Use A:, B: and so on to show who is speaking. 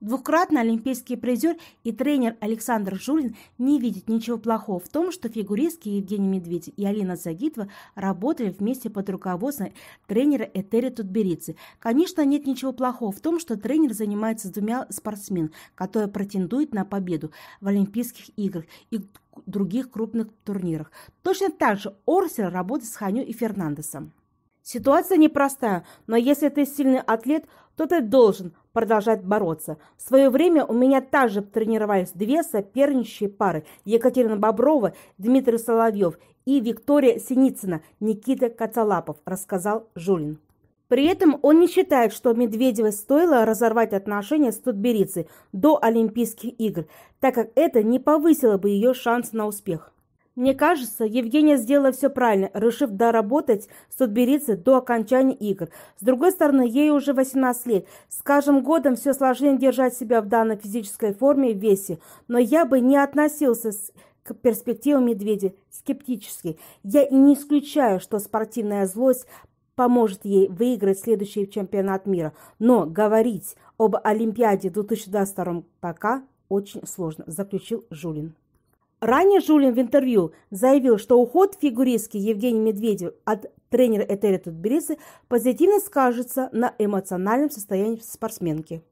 A: Двукратный олимпийский призер и тренер Александр Жулин не видит ничего плохого в том, что фигуристки Евгений Медведев и Алина Загитова работали вместе под руководством тренера Этери Тутберидзе. Конечно, нет ничего плохого в том, что тренер занимается с двумя спортсменами, которые претендуют на победу в Олимпийских играх и других крупных турнирах. Точно так же Орсер работает с Ханю и Фернандесом. Ситуация непростая, но если ты сильный атлет, то ты должен продолжать бороться. В свое время у меня также тренировались две соперничающие пары – Екатерина Боброва, Дмитрий Соловьев и Виктория Синицына, Никита Коцалапов, рассказал Жулин. При этом он не считает, что Медведева стоило разорвать отношения с Тутберицей до Олимпийских игр, так как это не повысило бы ее шанс на успех. Мне кажется, Евгения сделала все правильно, решив доработать Судберицы до окончания игр. С другой стороны, ей уже 18 лет. С каждым годом все сложнее держать себя в данной физической форме и весе. Но я бы не относился с к перспективам медведя скептически. Я и не исключаю, что спортивная злость поможет ей выиграть следующий чемпионат мира. Но говорить об Олимпиаде 2022 пока очень сложно, заключил Жулин. Ранее Жулин в интервью заявил, что уход фигуристки Евгений Медведев от тренера Этери Тутберисы позитивно скажется на эмоциональном состоянии спортсменки.